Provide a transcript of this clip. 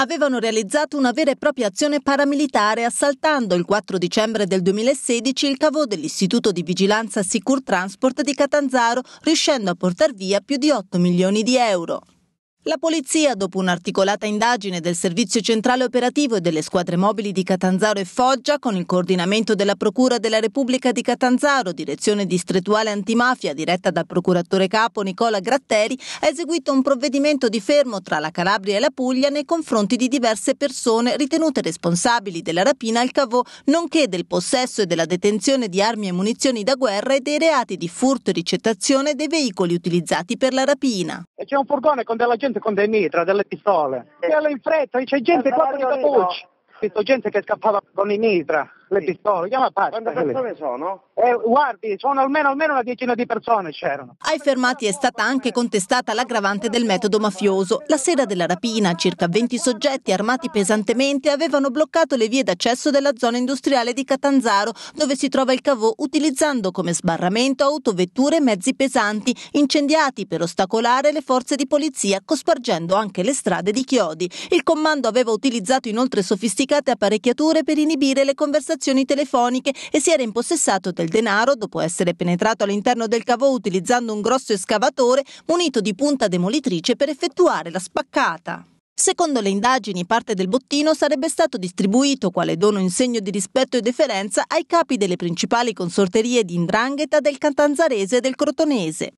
avevano realizzato una vera e propria azione paramilitare assaltando il 4 dicembre del 2016 il cavo dell'Istituto di Vigilanza Sicur Transport di Catanzaro, riuscendo a portar via più di 8 milioni di euro. La polizia, dopo un'articolata indagine del Servizio Centrale Operativo e delle squadre mobili di Catanzaro e Foggia, con il coordinamento della Procura della Repubblica di Catanzaro, direzione distrettuale antimafia diretta dal procuratore capo Nicola Gratteri, ha eseguito un provvedimento di fermo tra la Calabria e la Puglia nei confronti di diverse persone ritenute responsabili della rapina al Cavò, nonché del possesso e della detenzione di armi e munizioni da guerra e dei reati di furto e ricettazione dei veicoli utilizzati per la rapina. E c'è un furgone con della gente gente con dei mitra, delle pistole. E allora in fretta, c'è gente qua con i cappucci. Ho visto gente che scappava con i mitra le sì. pistole, chiama pazza. Quante persone sono? Eh, guardi, sono almeno, almeno una decina di persone c'erano. Ai fermati è stata anche contestata l'aggravante del metodo mafioso. La sera della rapina circa 20 soggetti armati pesantemente avevano bloccato le vie d'accesso della zona industriale di Catanzaro, dove si trova il cavò, utilizzando come sbarramento autovetture e mezzi pesanti, incendiati per ostacolare le forze di polizia, cospargendo anche le strade di Chiodi. Il comando aveva utilizzato inoltre sofisticate apparecchiature per inibire le conversazioni conversazioni telefoniche e si era impossessato del denaro dopo essere penetrato all'interno del cavò utilizzando un grosso escavatore munito di punta demolitrice per effettuare la spaccata. Secondo le indagini, parte del bottino sarebbe stato distribuito quale dono in segno di rispetto e deferenza ai capi delle principali consorterie di Indrangheta del Catanzarese e del Crotonese.